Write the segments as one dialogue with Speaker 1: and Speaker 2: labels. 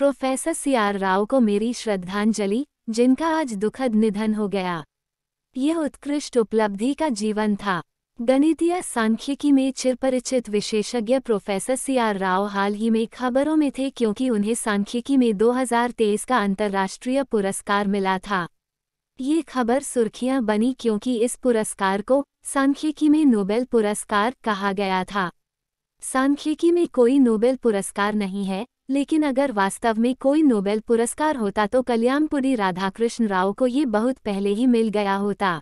Speaker 1: Professor CR Rao को मेरी श्रद्धांजलि जिनका आज दुखद निधन हो गया यह उत्कृष्ट उपलब्धि का जीवन था गणितीय सांख्यिकी में चिरपरिचित विशेषज्ञ प्रोफेसर सीआर राव हाल ही में खबरों में थे क्योंकि उन्हें सांख्यिकी में 2023 का अंतर्राष्ट्रीय पुरस्कार मिला था ये खबर सुर्खियां बनी क्योंकि इस पुरस्कार को सांख्यिकी में नोबेल पुरस्कार कहा गया था सांख्यिकी में कोई नोबेल पुरस्कार नहीं है लेकिन अगर वास्तव में कोई नोबेल पुरस्कार होता तो कल्याणपुरी राधाकृष्ण राव को ये बहुत पहले ही मिल गया होता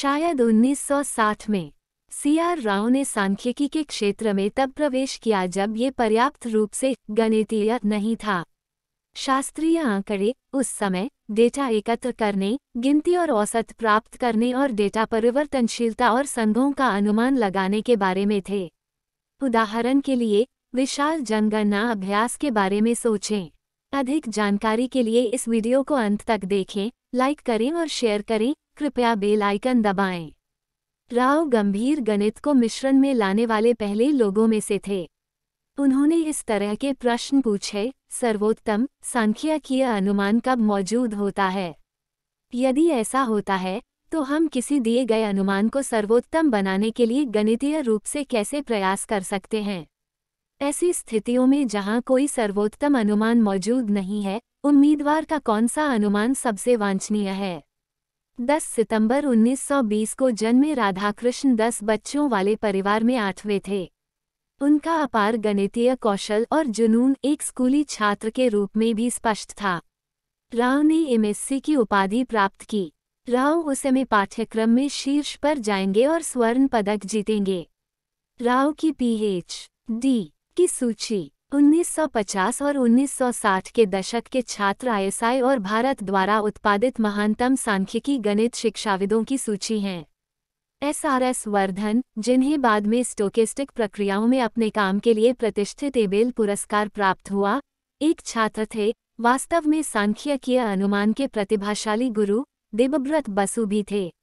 Speaker 1: शायद 1960 में सी आर राव ने सांख्यिकी के क्षेत्र में तब प्रवेश किया जब ये पर्याप्त रूप से गणितीय नहीं था शास्त्रीय आंकड़े उस समय डेटा एकत्र करने गिनती और औसत प्राप्त करने और डेटा परिवर्तनशीलता और संघों का अनुमान लगाने के बारे में थे उदाहरण के लिए विशाल जनगणना अभ्यास के बारे में सोचें अधिक जानकारी के लिए इस वीडियो को अंत तक देखें लाइक करें और शेयर करें कृपया बेल आइकन दबाएं। राव गंभीर गणित को मिश्रण में लाने वाले पहले लोगों में से थे उन्होंने इस तरह के प्रश्न पूछे सर्वोत्तम संख्या अनुमान कब मौजूद होता है यदि ऐसा होता है तो हम किसी दिए गए अनुमान को सर्वोत्तम बनाने के लिए गणितीय रूप से कैसे प्रयास कर सकते हैं ऐसी स्थितियों में जहां कोई सर्वोत्तम अनुमान मौजूद नहीं है उम्मीदवार का कौन सा अनुमान सबसे वांछनीय है 10 सितंबर 1920 को जन्मे राधाकृष्ण 10 बच्चों वाले परिवार में आठवें थे उनका अपार गणितीय कौशल और जुनून एक स्कूली छात्र के रूप में भी स्पष्ट था राव ने एमएससी की उपाधि प्राप्त की राव उस समय पाठ्यक्रम में शीर्ष पर जाएंगे और स्वर्ण पदक जीतेंगे राव की पीएच डी की सूची 1950 और 1960 के दशक के छात्र आईएसआई और भारत द्वारा उत्पादित महानतम सांख्यिकी गणित शिक्षाविदों की सूची हैं एसआरएस वर्धन जिन्हें बाद में स्टोकेस्टिक प्रक्रियाओं में अपने काम के लिए प्रतिष्ठित एबेल पुरस्कार प्राप्त हुआ एक छात्र थे वास्तव में सांख्यिकीय अनुमान के प्रतिभाशाली गुरु देवव्रत बसु भी थे